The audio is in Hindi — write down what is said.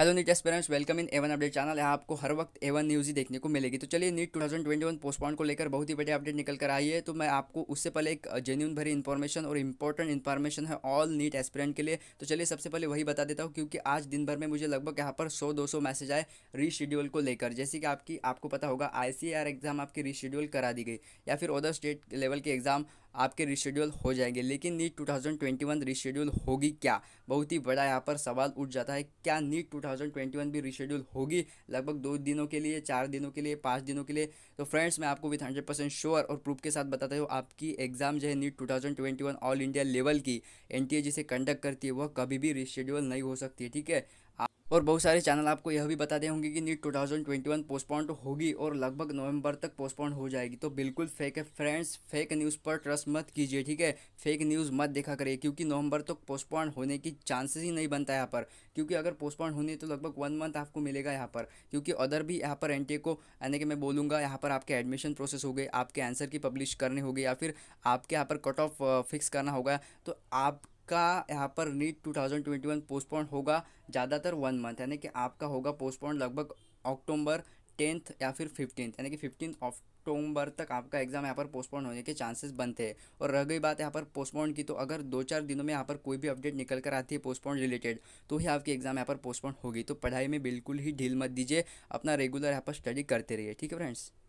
hello NEET aspirants welcome in Avon update channel है आपको हर वक्त एवन न्यूज़ ही देखने को मिलेगी तो चलिए नीट 2021 पोस्टपोन को लेकर बहुत ही बड़ी अपडेट निकल कर आई है तो मैं आपको उससे पहले एक जेन्यून भरी इन्फॉर्मेशन और इंपॉर्टेंट इन्फॉर्मेशन है ऑल नीट एस्पेरेंट के लिए तो चलिए सबसे पहले वही बता देता हूँ क्योंकि आज दिन भर में मुझे लगभग यहाँ पर सौ दो सौ मैसेज आए रीशेड्यूल को लेकर जैसे कि आपकी आपको पता होगा आई एग्ज़ाम आपकी रीशेड्यूल करा दी गई या फिर अदर स्टेट लेवल के एग्ज़ाम आपके रिशेड्यूल हो जाएंगे लेकिन नीट 2021 रिशेड्यूल होगी क्या बहुत ही बड़ा यहाँ पर सवाल उठ जाता है क्या नीट 2021 भी रिशेड्यूल होगी लगभग दो दिनों के लिए चार दिनों के लिए पाँच दिनों के लिए तो फ्रेंड्स मैं आपको विथ हंड्रेड परसेंट श्योर और प्रूफ के साथ बताता हूँ आपकी एग्ज़ाम जो है NEET to all India level की एन जिसे कंडक्ट करती है वह कभी भी रिशेड्यूल नहीं हो सकती ठीक है और बहुत सारे चैनल आपको यह भी बता दें होंगे कि नीट 2021 तो होगी और लगभग नवंबर तक पोस्टपोन्ड हो जाएगी तो बिल्कुल फेक है फ्रेंड्स फेक न्यूज़ पर ट्रस्ट मत कीजिए ठीक है फेक न्यूज़ मत देखा करिए क्योंकि नवंबर तक तो पोस्टपोन्ड होने की चांसेस ही नहीं बनता है यहाँ पर क्योंकि अगर पोस्टपोन्ड होने तो लगभग वन मंथ आपको मिलेगा यहाँ पर क्योंकि अदर भी यहाँ पर एन को यानी कि मैं बोलूँगा यहाँ पर आपके एडमिशन प्रोसेस हो गए आपके आंसर की पब्लिश करनी होगी या फिर आपके यहाँ पर कट ऑफ फिक्स करना होगा तो आप आपका यहाँ पर नीट 2021 पोस्टपोन होगा ज़्यादातर वन मंथ यानी कि आपका होगा पोस्टपोन लगभग अक्टूबर टेंथ या फिर फिफ्टींथ यानी कि फिफ्टीन अक्टूबर तक आपका एग्ज़ाम यहाँ पर पोस्टपोन होने के चांसेस बनते हैं और रह गई बात यहाँ पर पोस्टपोन की तो अगर दो चार दिनों में यहाँ पर कोई भी अपडेट निकल कर आती है पोस्टपोन रिलेटेड तो ही आपकी एग्ज़ाम यहाँ पर पोस्टपोन होगी तो पढ़ाई में बिल्कुल ही ढील मत दीजिए अपना रेगुलर यहाँ पर स्टडी करते रहिए ठीक है फ्रेंड्स